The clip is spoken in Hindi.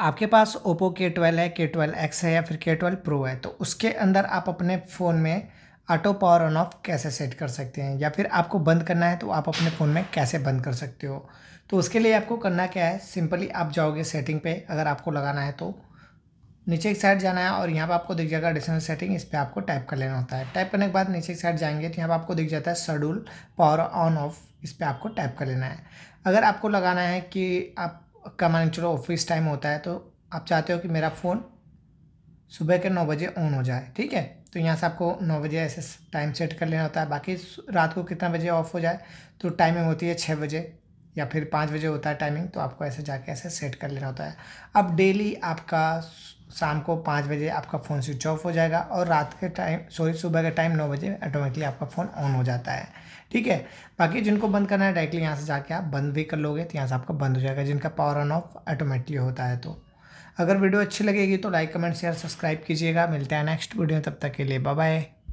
आपके पास ओप्पो के ट्वेल्व है के ट्वेल्व एक्स है या फिर के ट्वेल्व प्रो है तो उसके अंदर आप अपने फ़ोन में ऑटो पावर ऑन ऑफ कैसे सेट कर सकते हैं या फिर आपको बंद करना है तो आप अपने फ़ोन में कैसे बंद कर सकते हो तो उसके लिए आपको करना क्या है सिंपली आप जाओगे सेटिंग पे अगर आपको लगाना है तो नीचे एक साइड जाना है और यहाँ पर आपको दिख जाएगा एडिशनल सेटिंग इस पर आपको टाइप कर लेना होता है टाइप करने के बाद नीचे एक साइड जाएंगे तो यहाँ पर आपको दिख जाता है शेड्यूल पावर ऑन ऑफ इस पर आपको टाइप कर लेना है अगर आपको लगाना है कि आप का मान चलो ऑफिस टाइम होता है तो आप चाहते हो कि मेरा फ़ोन सुबह के नौ बजे ऑन हो जाए ठीक है तो यहाँ से आपको नौ बजे ऐसे टाइम सेट कर लेना होता है बाकी रात को कितना बजे ऑफ हो जाए तो टाइमिंग होती है छः बजे या फिर पाँच बजे होता है टाइमिंग तो आपको ऐसे जाके ऐसे सेट कर लेना होता है अब डेली आपका शाम को पाँच बजे आपका फ़ोन स्विच ऑफ हो जाएगा और रात के टाइम सॉरी सुबह के टाइम नौ बजे ऑटोमेटिकली आपका फ़ोन ऑन हो जाता है ठीक है बाकी जिनको बंद करना है डायरेक्टली यहाँ से जाके आप बंद भी कर लोगे तो यहाँ से आपका बंद हो जाएगा जिनका पावर ऑन ऑफ ऑटोमेटिकली होता है तो अगर वीडियो अच्छी लगेगी तो लाइक कमेंट शेयर सब्सक्राइब कीजिएगा मिलते हैं नेक्स्ट वीडियो तब तक के लिए बाय